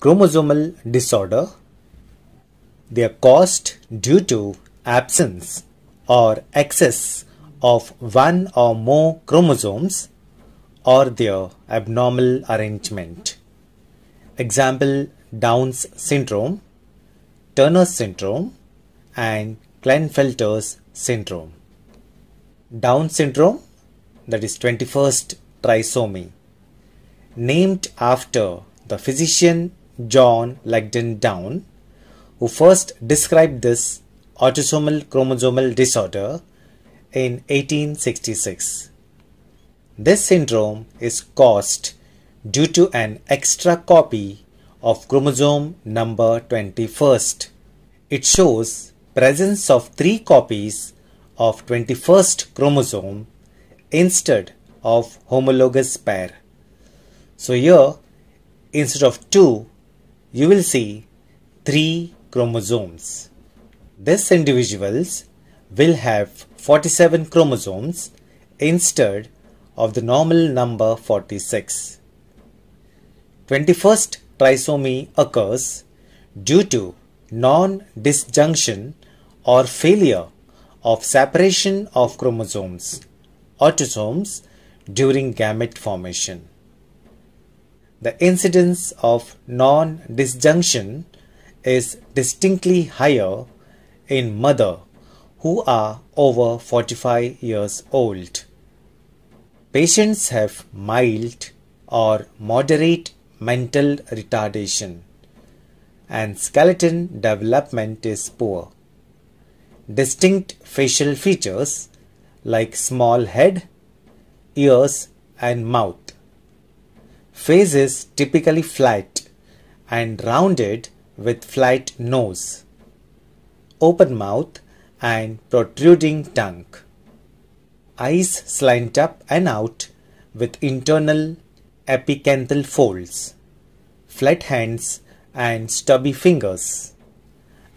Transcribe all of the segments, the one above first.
chromosomal disorder. They are caused due to absence or excess of one or more chromosomes or their abnormal arrangement. Example Down's syndrome, Turner's syndrome, and Klinefelter's syndrome. Down syndrome, that is 21st trisomy, named after the physician John Langdon Down, who first described this autosomal chromosomal disorder in 1866. This syndrome is caused due to an extra copy of chromosome number 21st. It shows presence of three copies of 21st chromosome instead of homologous pair. So here, instead of two, you will see three chromosomes. These individuals will have 47 chromosomes instead of the normal number 46. 21st trisomy occurs due to non-disjunction or failure of separation of chromosomes, autosomes, during gamete formation the incidence of non-disjunction is distinctly higher in mother who are over 45 years old. Patients have mild or moderate mental retardation and skeleton development is poor. Distinct facial features like small head, ears and mouth face is typically flat and rounded with flat nose, open mouth and protruding tongue. Eyes slant up and out with internal epicanthal folds, flat hands and stubby fingers,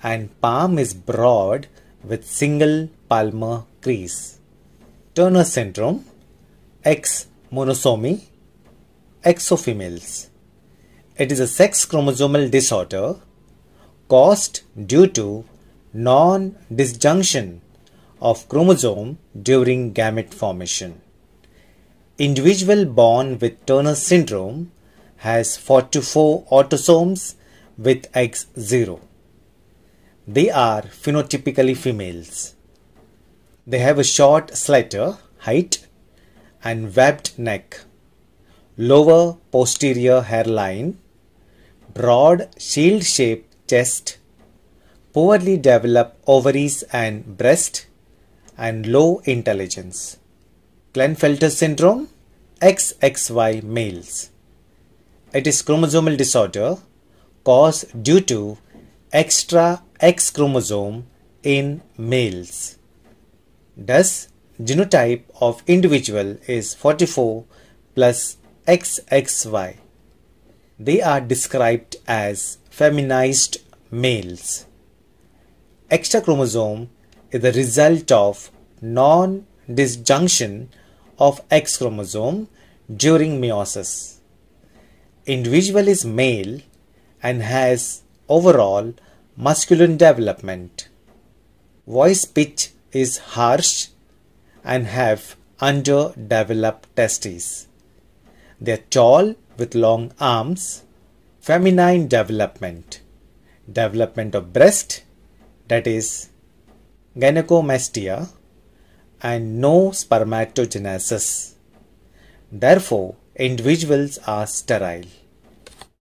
and palm is broad with single palmar crease. Turner syndrome, X monosomy, exofemales. It is a sex chromosomal disorder caused due to non-disjunction of chromosome during gamete formation. Individual born with Turner syndrome has 44 autosomes with X0. They are phenotypically females. They have a short, slighter height and webbed neck lower posterior hairline, broad shield shaped chest, poorly developed ovaries and breast, and low intelligence. Klinefelter syndrome, XXY males. It is chromosomal disorder caused due to extra X chromosome in males. Thus, genotype of individual is 44 plus XXY. They are described as feminized males. Extra chromosome is the result of non-disjunction of X chromosome during meiosis. Individual is male and has overall masculine development. Voice pitch is harsh and have underdeveloped testes. They're tall with long arms. Feminine development. Development of breast, that is gynecomastia, and no spermatogenesis. Therefore, individuals are sterile.